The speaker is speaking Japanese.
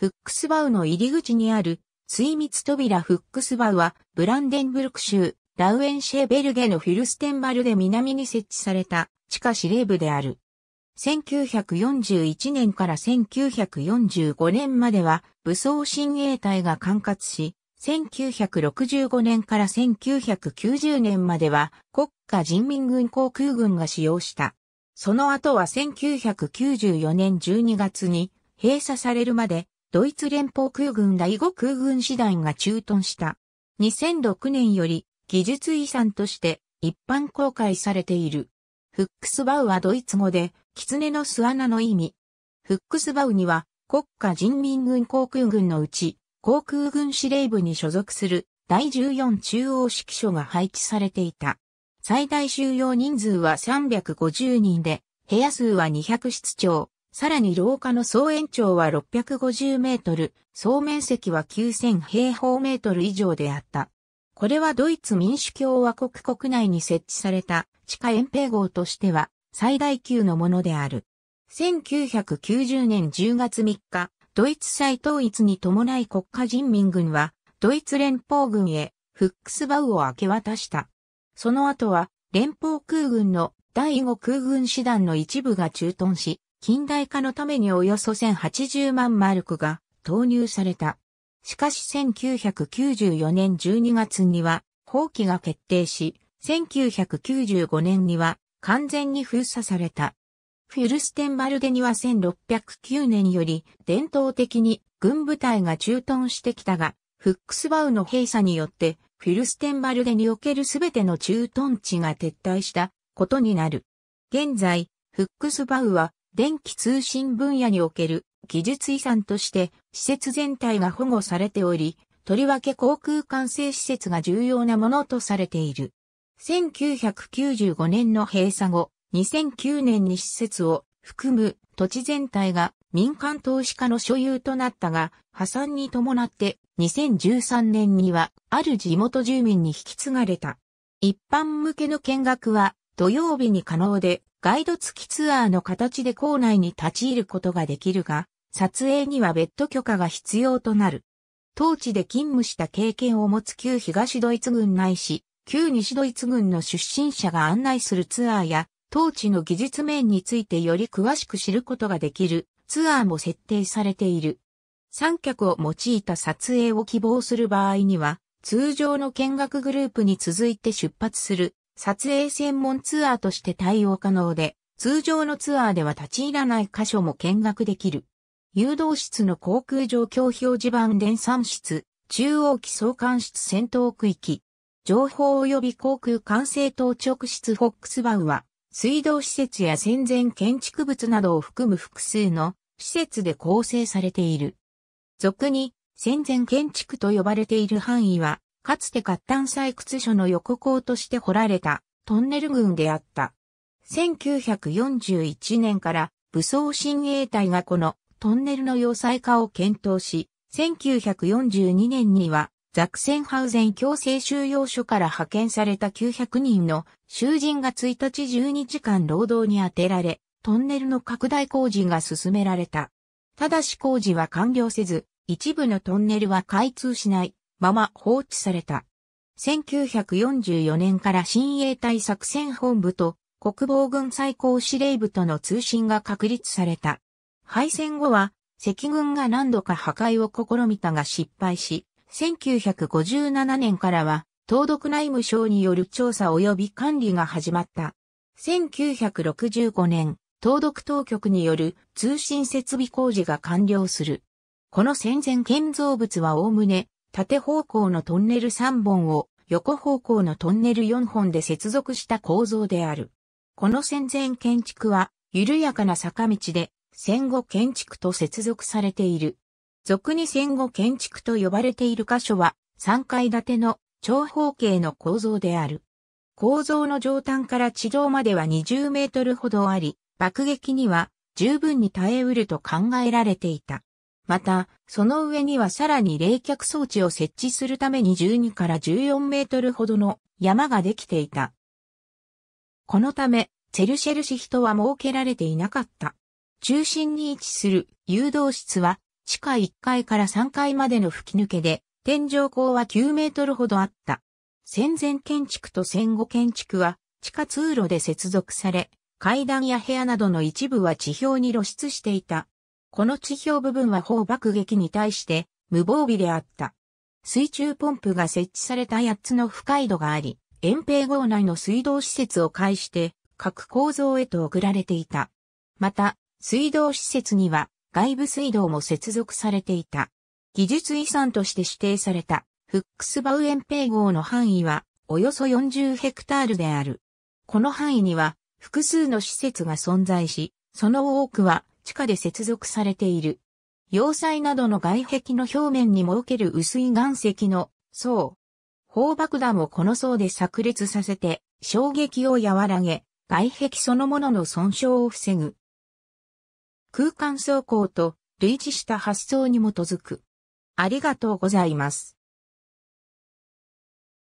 フックスバウの入り口にある、水密扉フックスバウは、ブランデンブルク州、ラウエンシェベルゲのフィルステンバルで南に設置された地下司令部である。1941年から1945年までは武装親衛隊が管轄し、1965年から1990年までは国家人民軍航空軍が使用した。その後は1994年12月に閉鎖されるまでドイツ連邦空軍第5空軍師団が駐屯した。2006年より技術遺産として一般公開されている。フックスバウはドイツ語で、狐の巣穴の意味。フックスバウには国家人民軍航空軍のうち、航空軍司令部に所属する第14中央指揮所が配置されていた。最大収容人数は350人で、部屋数は200室長、さらに廊下の総延長は650メートル、総面積は9000平方メートル以上であった。これはドイツ民主共和国国内に設置された地下延平号としては最大級のものである。1990年10月3日、ドイツ再統一に伴い国家人民軍はドイツ連邦軍へフックスバウを明け渡した。その後は連邦空軍の第5空軍師団の一部が駐屯し、近代化のためにおよそ1080万マルクが投入された。しかし1994年12月には放棄が決定し、1995年には完全に封鎖された。フィルステンバルデには1609年より伝統的に軍部隊が駐屯してきたが、フックスバウの閉鎖によってフィルステンバルデにおけるすべての駐屯地が撤退したことになる。現在、フックスバウは電気通信分野における技術遺産として施設全体が保護されており、とりわけ航空管制施設が重要なものとされている。1995年の閉鎖後、2009年に施設を含む土地全体が民間投資家の所有となったが、破産に伴って2013年にはある地元住民に引き継がれた。一般向けの見学は土曜日に可能でガイド付きツアーの形で校内に立ち入ることができるが、撮影には別途許可が必要となる。当地で勤務した経験を持つ旧東ドイツ軍ないし、旧西ドイツ軍の出身者が案内するツアーや、当地の技術面についてより詳しく知ることができるツアーも設定されている。三脚を用いた撮影を希望する場合には、通常の見学グループに続いて出発する撮影専門ツアーとして対応可能で、通常のツアーでは立ち入らない箇所も見学できる。誘導室の航空状況表示板連算室、中央機相関室戦闘区域、情報及び航空管制当直室フォックスバウは、水道施設や戦前建築物などを含む複数の施設で構成されている。俗に戦前建築と呼ばれている範囲は、かつて活炭採掘所の横行として掘られたトンネル群であった。1941年から武装親衛隊がこのトンネルの要塞化を検討し、1942年にはザクセンハウゼン強制収容所から派遣された900人の囚人が1日12時間労働に充てられ、トンネルの拡大工事が進められた。ただし工事は完了せず、一部のトンネルは開通しない。まま放置された。1944年から新衛隊作戦本部と国防軍最高司令部との通信が確立された。敗戦後は、赤軍が何度か破壊を試みたが失敗し、1957年からは、東独内務省による調査及び管理が始まった。1965年、東独当局による通信設備工事が完了する。この戦前建造物はおおむね縦方向のトンネル3本を横方向のトンネル4本で接続した構造である。この戦前建築は緩やかな坂道で戦後建築と接続されている。俗に戦後建築と呼ばれている箇所は3階建ての長方形の構造である。構造の上端から地上までは20メートルほどあり、爆撃には十分に耐えうると考えられていた。また、その上にはさらに冷却装置を設置するために12から14メートルほどの山ができていた。このため、チェルシェルシ人は設けられていなかった。中心に位置する誘導室は地下1階から3階までの吹き抜けで、天井高は9メートルほどあった。戦前建築と戦後建築は地下通路で接続され、階段や部屋などの一部は地表に露出していた。この地表部分は砲爆撃に対して無防備であった。水中ポンプが設置された8つの不快度があり、遠平号内の水道施設を介して各構造へと送られていた。また、水道施設には外部水道も接続されていた。技術遺産として指定されたフックスバウ遠平号の範囲はおよそ40ヘクタールである。この範囲には複数の施設が存在し、その多くは地下で接続されている。要塞などの外壁の表面に設ける薄い岩石の層。砲爆弾をこの層で炸裂させて衝撃を和らげ、外壁そのものの損傷を防ぐ。空間走行と類似した発想に基づく。ありがとうございます。